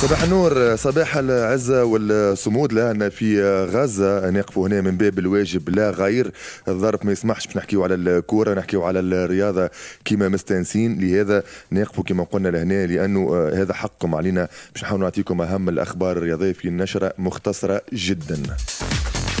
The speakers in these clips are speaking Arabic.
صباح النور صباح العزة والصمود لأن في غزة نقفوا هنا من باب الواجب لا غير الظرف ما يسمحش باش نحكيو على الكورة نحكيو على الرياضة كما مستانسين لهذا نقفوا كما قلنا لهنا لأنه آه، هذا حقكم علينا باش نحاول نعطيكم أهم الأخبار الرياضية في النشرة مختصرة جدا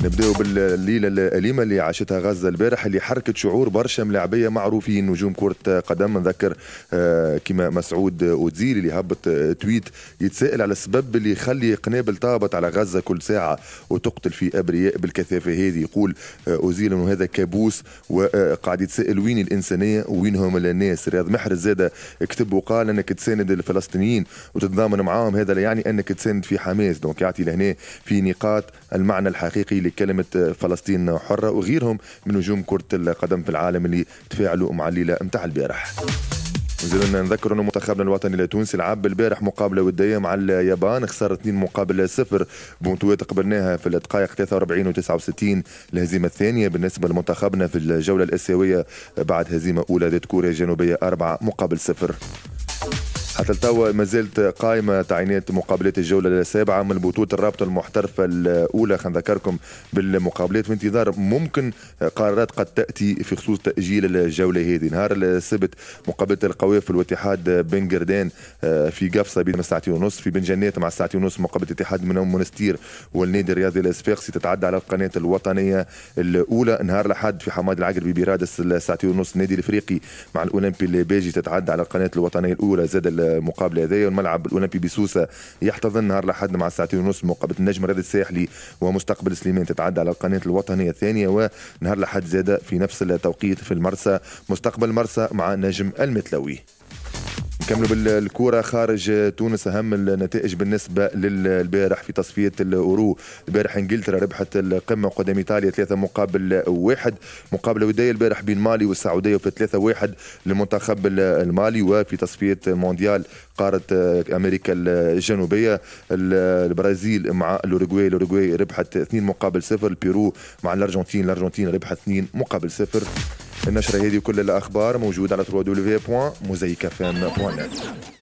نبداو بالليله الاليمه اللي عاشتها غزه البارح اللي حركت شعور برشا ملاعبيه معروفين نجوم كره قدم نذكر آه، كما مسعود اوزيل اللي هبط آه، تويت يتساءل على السبب اللي يخلي قنابل تهبط على غزه كل ساعه وتقتل في ابرياء بالكثافه هذه يقول آه، اوزيل انه هذا كابوس وقاعد يتساءل وين الانسانيه وين هم الناس رياض محرز زاد كتب وقال انك تساند الفلسطينيين وتتضامن معاهم هذا لا يعني انك تساند في حماس دونك يعطي لهنا في نقاط المعنى الحقيقي بكلمه فلسطين حره وغيرهم من نجوم كره القدم في العالم اللي تفاعلوا مع الليله متاع البارح زلنا نذكر انه منتخبنا الوطني التونسي لعب البارح مقابله وديه مع اليابان خسر 2 مقابل 0 بونتوات قبلناها في الدقائق 43 و 69 الهزيمه الثانيه بالنسبه لمنتخبنا في الجوله الاسيويه بعد هزيمه اولى ذات كوريا الجنوبيه 4 مقابل 0 حتى التوا ما زالت قائمه تعيينات مقابلات الجوله السابعه من بطوله الرابطه المحترفه الاولى خلينا نذكركم بالمقابلات وانتظار ممكن قرارات قد تاتي في خصوص تاجيل الجوله هذه نهار السبت مقابله القوافل الاتحاد بن قردان آه، في قفصه بين ساعتين ونص في بن جنات مع ساعتين ونص مقابله اتحاد من منستير والنادي الرياضي الاسفاقسي تتعدى على القناه الوطنيه الاولى نهار الاحد في حماد العقربي برادس ساعتين ونص النادي الافريقي مع الاولمبي البيجي تتعدى على القناه الوطنيه الاولى زاد المقابله هذه والملعب الاولمبي بسوسه يحتضن نهار الاحد مع الساعتين ونص مقابله النجم الرياضي الساحلي ومستقبل سليمان تتعدى على القناه الوطنيه الثانيه ونهار الاحد زاد في نفس التوقيت في المرسى مستقبل مرسى مع نجم المتلوي نكملوا بالكورة خارج تونس أهم النتائج بالنسبة للبارح في تصفية الأورو البارح إنجلترا ربحت القمة قدام إيطاليا ثلاثة مقابل واحد مقابلة ودية البارح بين مالي والسعودية في ثلاثة واحد للمنتخب المالي وفي تصفية مونديال قارة أمريكا الجنوبية البرازيل مع الأوروغواي الأوروغواي ربحت اثنين مقابل صفر البيرو مع الأرجنتين الأرجنتين ربحت اثنين مقابل صفر النشرة هذه وكل الأخبار موجودة على www.mosaicfm.net